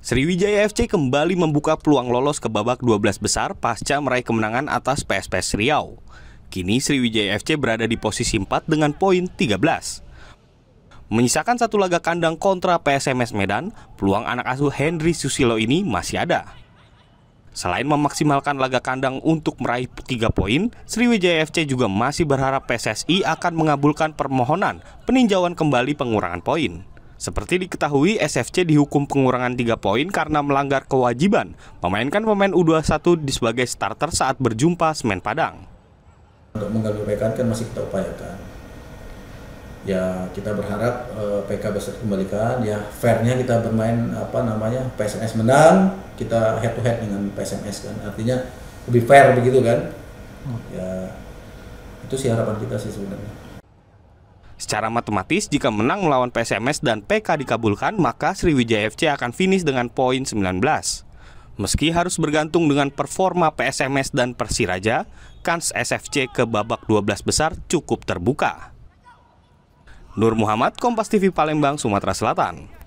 Sriwijaya FC kembali membuka peluang lolos ke babak 12 besar pasca meraih kemenangan atas PSPS Riau. Kini Sriwijaya FC berada di posisi 4 dengan poin 13. Menyisakan satu laga kandang kontra PSMS Medan, peluang anak asuh Henry Susilo ini masih ada. Selain memaksimalkan laga kandang untuk meraih 3 poin, Sriwijaya FC juga masih berharap PSSI akan mengabulkan permohonan peninjauan kembali pengurangan poin. Seperti diketahui, SFC dihukum pengurangan 3 poin karena melanggar kewajiban memainkan pemain U21 di sebagai starter saat berjumpa Semen Padang. Untuk menggagal PK kan masih kita upayakan. Ya kita berharap eh, PK besok kembalikan. Ya fairnya kita bermain apa namanya PSMS menang, kita head to head dengan PSMS kan. Artinya lebih fair begitu kan. Hmm. Ya itu sih harapan kita sih sebenarnya. Secara matematis, jika menang melawan PSMS dan PK dikabulkan, maka Sriwijaya FC akan finish dengan poin 19. Meski harus bergantung dengan performa PSMS dan Persiraja, kans SFC ke babak 12 besar cukup terbuka. Nur Muhammad, Kompas TV Palembang, Sumatera Selatan.